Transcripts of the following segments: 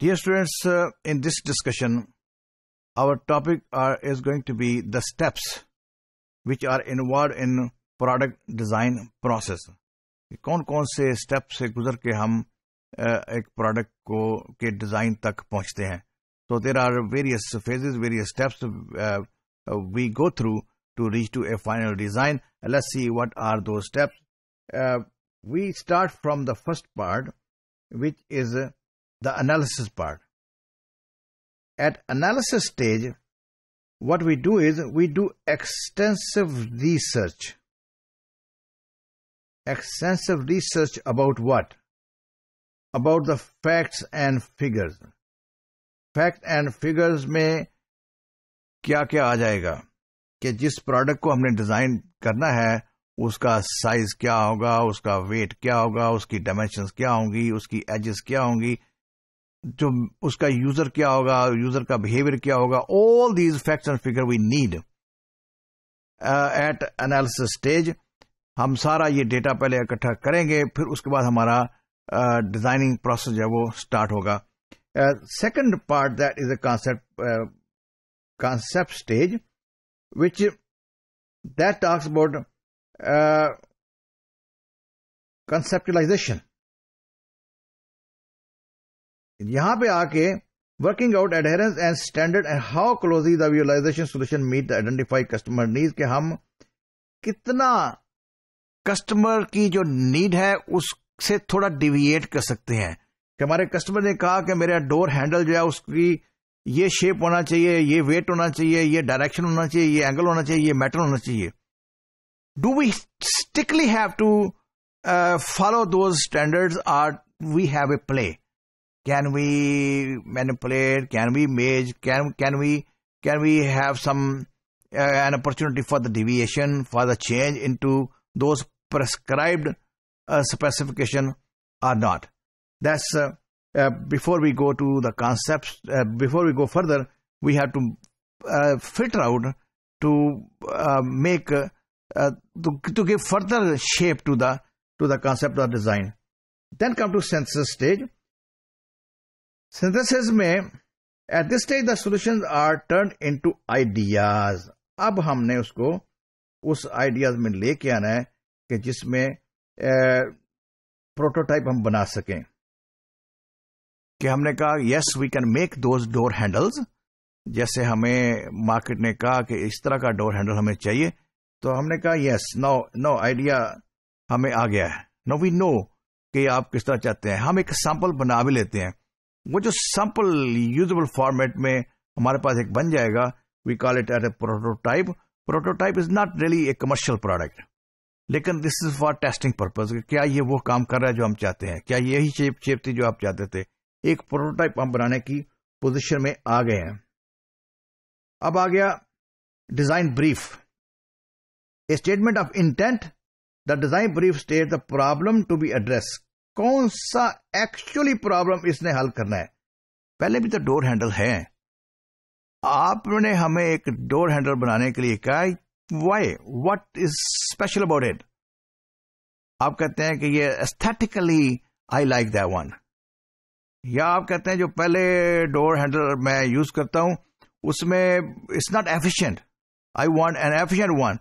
Dear students, uh, in this discussion, our topic are, is going to be the steps which are involved in product design process कौन कौन से step से गुजर के हम एक प्रोडक्ट को के डिज़ाइन तक पहुंचते हैं तो there are various phases various steps we go through to reach to a final design let's see what are those steps we start from the first part which is the analysis part. At analysis stage, what we do is we do extensive research. Extensive research about what? About the facts and figures. Facts and figures may, क्या क्या आ जाएगा कि जिस product को हमने design करना है उसका साइज क्या होगा उसका वेट क्या होगा उसकी डायमेंशन क्या होंगी उसकी एजेस क्या होंगी जो उसका यूजर क्या होगा यूजर का बिहेवियर क्या होगा all these facts and figure we need at analysis stage हम सारा ये डेटा पहले इकट्ठा करेंगे फिर उसके बाद हमारा डिजाइनिंग uh, प्रोसेस जो है वो स्टार्ट होगा second part that is a concept stage which that that talks conceptualization यहां पे आके working out adherence and standard and how close the visualization solution meet the identify customer need के हम कितना कस्टमर की जो नीड है उससे थोड़ा डिविएट कर सकते हैं कि हमारे कस्टमर ने कहा कि मेरा डोर हैंडल जो है उसकी ये शेप होना चाहिए ये वेट होना चाहिए ये डायरेक्शन होना चाहिए ये एंगल होना चाहिए ये मैटर होना चाहिए do we strictly have to follow those standard are we have a play Can we manipulate? Can we mage? Can can we can we have some uh, an opportunity for the deviation for the change into those prescribed uh, specification or not? That's uh, uh before we go to the concepts. Uh, before we go further, we have to uh, filter out to make to, to give further shape to the to the concept or design. Then come to census stage synthesis में at this stage the solution are turn into ideas अब हमने उसको उस ideas में लेके आना है कि जिसमें प्रोटोटाइप हम बना सकें कि हमने कहा yes we can make those door handles जैसे हमें मार्केट ने कहा कि इस तरह का डोर हैंडल हमें चाहिए तो हमने कहा यस नो नो आइडिया हमें आ गया है नो वी नो कि आप किस तरह चाहते हैं हम एक सैंपल बना भी लेते हैं वो जो सैंपल यूजेबल फॉर्मेट में हमारे पास एक बन जाएगा we call it at a prototype prototype is not really a commercial product लेकिन this is for testing purpose क्या ये वो काम कर रहा है जो हम चाहते हैं क्या यही शेप शेप थी जो आप चाहते थे एक प्रोटोटाइप हम बनाने की पोजिशन में आ गए हैं अब आ गया design brief a statement of intent the design brief state the problem to be address कौन सा एक्चुअली प्रॉब्लम इसने हल करना है पहले भी तो डोर हैंडल है आपने हमें एक डोर हैंडल बनाने के लिए कहा why what is special about it आप कहते हैं कि ये aesthetically I like that one या आप कहते हैं जो पहले डोर हैंडल मैं यूज करता हूं उसमें it's not efficient I want an efficient one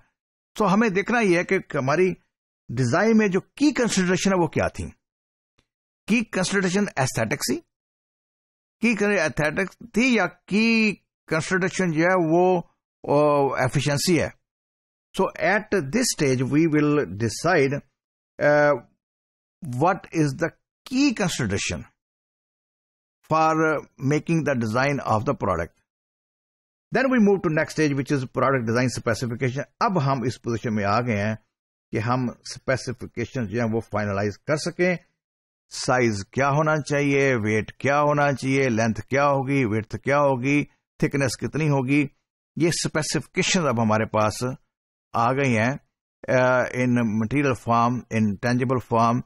तो हमें देखना ही है कि हमारी डिजाइन में जो की कंसिडरेशन है वो क्या थी की कंसल्टेशन एस्थेटिक सी की एथेटिक थी या की कंसल्टेशन जो है वो एफिशिएंसी है so at this stage we will decide what is the key consultation for making the design of the product then we move to next stage which is product design specification अब हम इस position में आ गए हैं कि हम specification जो है वो फाइनलाइज कर सकें साइज क्या होना चाहिए वेट क्या होना चाहिए लेंथ क्या होगी वेथ क्या होगी थिकनेस कितनी होगी ये स्पेसिफिकेशन अब हमारे पास आ गई हैं in material form in tangible form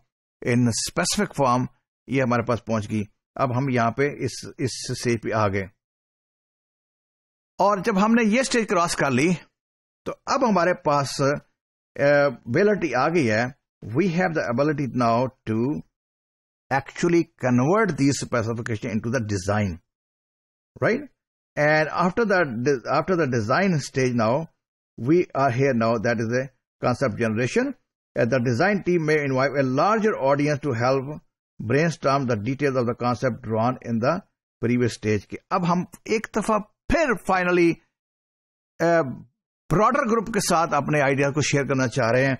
in specific form ये हमारे पास पहुंच गई अब हम यहां पे इस इस से पे आ गए और जब हमने ये स्टेज क्रॉस कर ली तो अब हमारे पास एबिलिटी आ गई है we have the ability now to actually convert these specification into the design, right? And after that, after the design stage now, we are here now, that is a concept generation. And the design team may invite a larger audience to help brainstorm the details of the concept drawn in the previous stage. के अब हम एक दफा फिर finally broader group के साथ अपने ideas को share करना चाह रहे हैं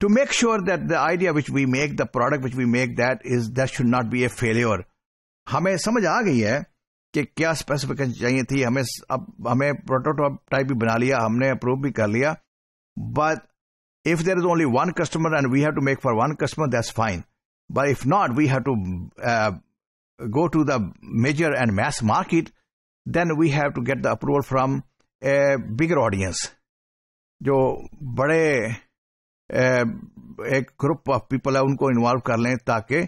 to make sure that the idea which we make, the product which we make, that is that should not be a failure. हमें समझ आ गई है कि क्या स्पेसिफिकेशन चाहिए थी हमें अब हमें प्रोटोटाइप टाइप भी बना लिया हमने अप्रूव भी कर लिया but if there is only one customer and we have to make for one customer that's fine but if not we have to go to the major and mass market then we have to get the approval from a bigger audience जो बड़े एक group of people है उनको involve कर लें ताकि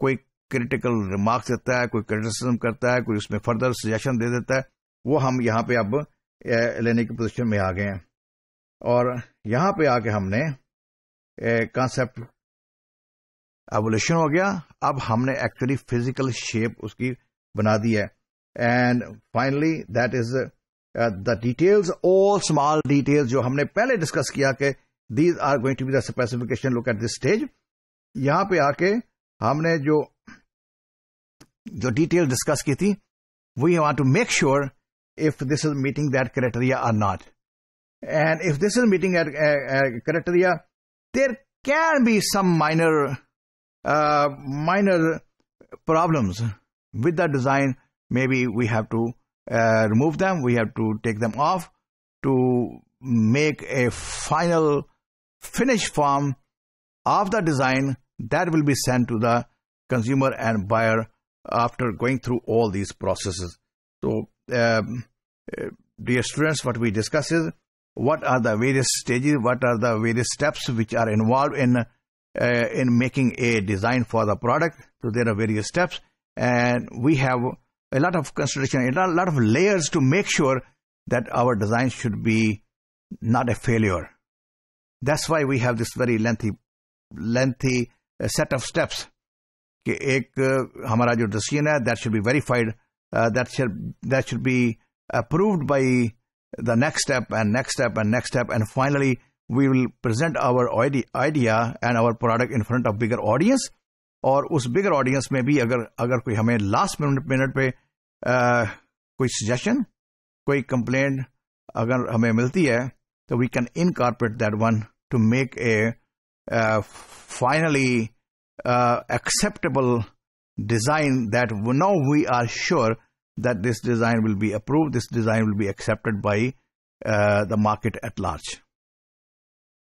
कोई critical remarks देता है कोई क्रिटिसिज्म करता है कोई उसमें फर्दर सजेशन दे देता है वो हम यहाँ पे अब लेने की पोजीशन में आ गए हैं और यहाँ पे आके हमने कॉन्सेप्ट एवोल्यूशन हो गया अब हमने एक्चुअली फिजिकल शेप उसकी बना दी है and finally that is the details all small details जो हमने पहले डिस्कस किया कि these are going to be the specification look at this stage यहां पे आके हमने जो जो डिटेल डिस्कस की थी we want to make sure if this is meeting that criteria or not and if this is meeting criteria there can be some minor minor problems with the design, maybe we have to uh, remove them, we have to take them off to make a final finished form of the design that will be sent to the consumer and buyer after going through all these processes. So, um, uh, dear students, what we discuss is what are the various stages, what are the various steps which are involved in uh, in making a design for the product. So there are various steps, and we have a lot of consideration, a lot of layers to make sure that our design should be not a failure that's why we have this very lengthy lengthy uh, set of steps uh, that should be verified uh, that should that should be approved by the next step and next step and next step and finally we will present our idea and our product in front of bigger audience Or उस bigger audience में भी अगर अगर कोई हमें last minute minute पे uh, कोई suggestion कोई complaint अगर हमें मिलती है we can incorporate that one to make a uh, finally uh, acceptable design that now we are sure that this design will be approved, this design will be accepted by uh, the market at large.